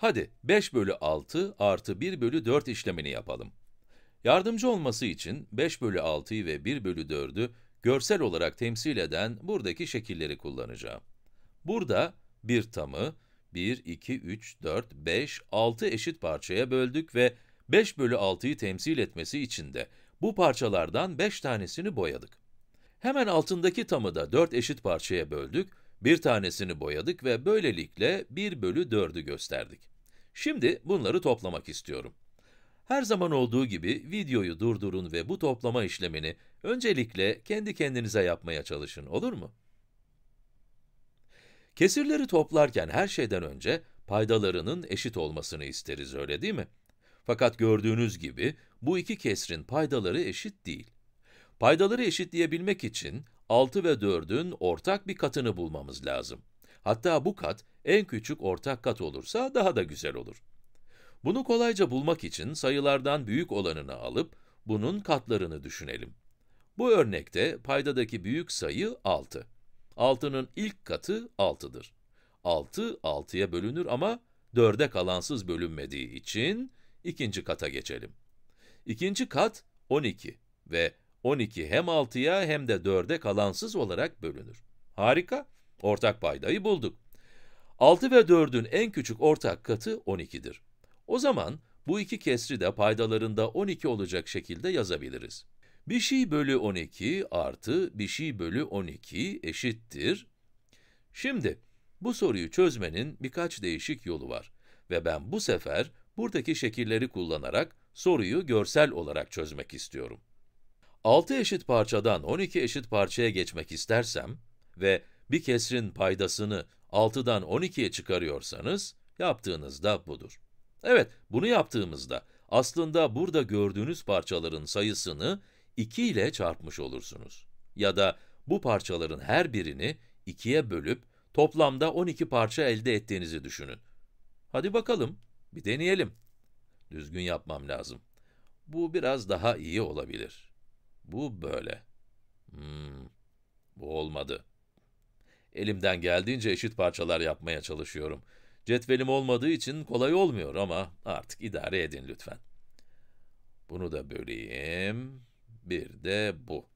Hadi 5 bölü 6 artı 1 bölü 4 işlemini yapalım. Yardımcı olması için 5 bölü 6'yı ve 1 bölü 4'ü görsel olarak temsil eden buradaki şekilleri kullanacağım. Burada bir tamı 1, 2, 3, 4, 5, 6 eşit parçaya böldük ve 5 bölü 6'yı temsil etmesi için de bu parçalardan 5 tanesini boyadık. Hemen altındaki tamı da 4 eşit parçaya böldük bir tanesini boyadık ve böylelikle 1 bölü 4'ü gösterdik. Şimdi bunları toplamak istiyorum. Her zaman olduğu gibi videoyu durdurun ve bu toplama işlemini öncelikle kendi kendinize yapmaya çalışın, olur mu? Kesirleri toplarken her şeyden önce paydalarının eşit olmasını isteriz, öyle değil mi? Fakat gördüğünüz gibi bu iki kesrin paydaları eşit değil. Paydaları eşitleyebilmek için 6 ve 4'ün ortak bir katını bulmamız lazım. Hatta bu kat en küçük ortak kat olursa daha da güzel olur. Bunu kolayca bulmak için sayılardan büyük olanını alıp bunun katlarını düşünelim. Bu örnekte paydadaki büyük sayı 6. 6'nın ilk katı 6'dır. 6, 6'ya bölünür ama 4'e kalansız bölünmediği için ikinci kata geçelim. İkinci kat 12 ve 12 hem 6'ya hem de 4'e kalansız olarak bölünür. Harika, ortak paydayı bulduk. 6 ve 4'ün en küçük ortak katı 12'dir. O zaman bu iki kesri de paydalarında 12 olacak şekilde yazabiliriz. Bir şey bölü 12 artı bir şey bölü 12 eşittir. Şimdi, bu soruyu çözmenin birkaç değişik yolu var ve ben bu sefer buradaki şekilleri kullanarak soruyu görsel olarak çözmek istiyorum. 6 eşit parçadan 12 eşit parçaya geçmek istersem ve bir kesrin paydasını 6'dan 12'ye çıkarıyorsanız, yaptığınız da budur. Evet, bunu yaptığımızda aslında burada gördüğünüz parçaların sayısını 2 ile çarpmış olursunuz. Ya da bu parçaların her birini 2'ye bölüp toplamda 12 parça elde ettiğinizi düşünün. Hadi bakalım, bir deneyelim. Düzgün yapmam lazım. Bu biraz daha iyi olabilir. Bu böyle. Hmm, bu olmadı. Elimden geldiğince eşit parçalar yapmaya çalışıyorum. Cetvelim olmadığı için kolay olmuyor ama artık idare edin lütfen. Bunu da böleyim. Bir de bu.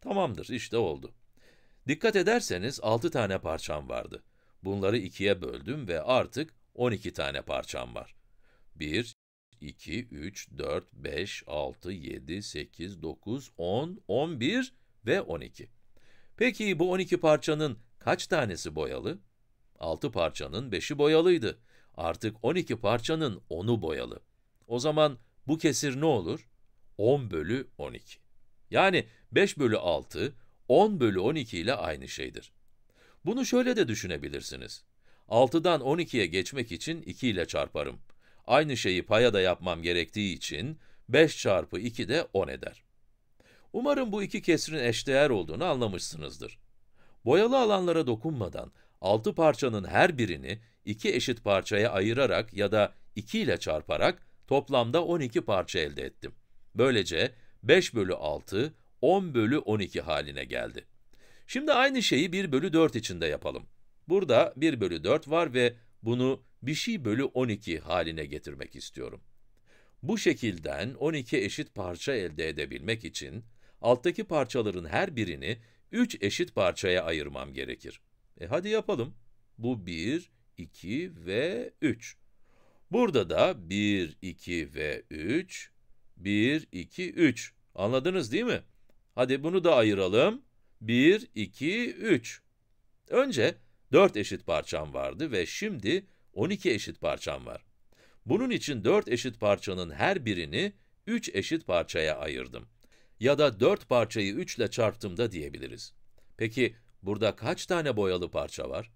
Tamamdır, işte oldu. Dikkat ederseniz 6 tane parçam vardı. Bunları ikiye böldüm ve artık 12 tane parçam var. 1, 2, 3, 4, 5, 6, 7, 8, 9, 10, 11 ve 12. Peki bu 12 parçanın kaç tanesi boyalı? 6 parçanın 5'i boyalıydı. Artık 12 parçanın 10'u boyalı. O zaman bu kesir ne olur? 10 bölü 12. Yani 5 bölü 6, 10 bölü 12 ile aynı şeydir. Bunu şöyle de düşünebilirsiniz. 6'dan 12'ye geçmek için 2 ile çarparım. Aynı şeyi paya da yapmam gerektiği için 5 çarpı 2 de 10 eder. Umarım bu iki kesrin eşdeğer olduğunu anlamışsınızdır. Boyalı alanlara dokunmadan 6 parçanın her birini iki eşit parçaya ayırarak ya da 2 ile çarparak toplamda 12 parça elde ettim. Böylece 5 bölü 6, 10 bölü 12 haline geldi. Şimdi aynı şeyi 1 bölü 4 içinde yapalım. Burada 1 bölü 4 var ve bunu bir şey bölü 12 haline getirmek istiyorum. Bu şekilden 12 eşit parça elde edebilmek için alttaki parçaların her birini 3 eşit parçaya ayırmam gerekir. E hadi yapalım. Bu 1, 2 ve 3. Burada da 1, 2 ve 3, 1, 2, 3. Anladınız değil mi? Hadi bunu da ayıralım. 1, 2, 3. Önce 4 eşit parçam vardı ve şimdi 12 eşit parçam var. Bunun için 4 eşit parçanın her birini 3 eşit parçaya ayırdım. Ya da 4 parçayı 3 ile çarptım da diyebiliriz. Peki burada kaç tane boyalı parça var?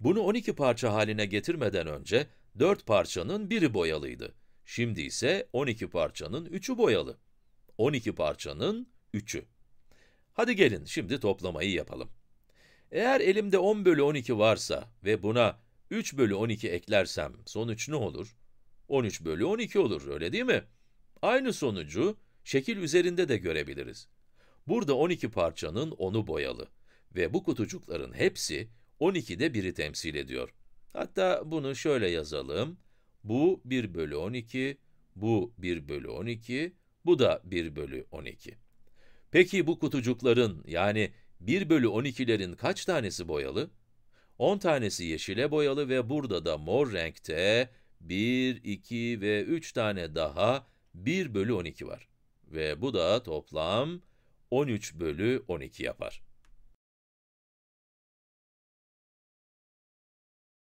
Bunu 12 parça haline getirmeden önce 4 parçanın biri boyalıydı. Şimdi ise 12 parçanın 3'ü boyalı. 12 parçanın 3'ü. Hadi gelin şimdi toplamayı yapalım. Eğer elimde 10 bölü 12 varsa ve buna 3 bölü 12 eklersem sonuç ne olur? 13 bölü 12 olur, öyle değil mi? Aynı sonucu şekil üzerinde de görebiliriz. Burada 12 parçanın 10'u boyalı ve bu kutucukların hepsi 12'de biri temsil ediyor. Hatta bunu şöyle yazalım. Bu 1 bölü 12, bu 1 bölü 12, bu da 1 bölü 12. Peki bu kutucukların yani 1 bölü 12'lerin kaç tanesi boyalı? 10 tanesi yeşile boyalı ve burada da mor renkte 1, 2 ve 3 tane daha 1 bölü 12 var. Ve bu da toplam 13 bölü 12 yapar.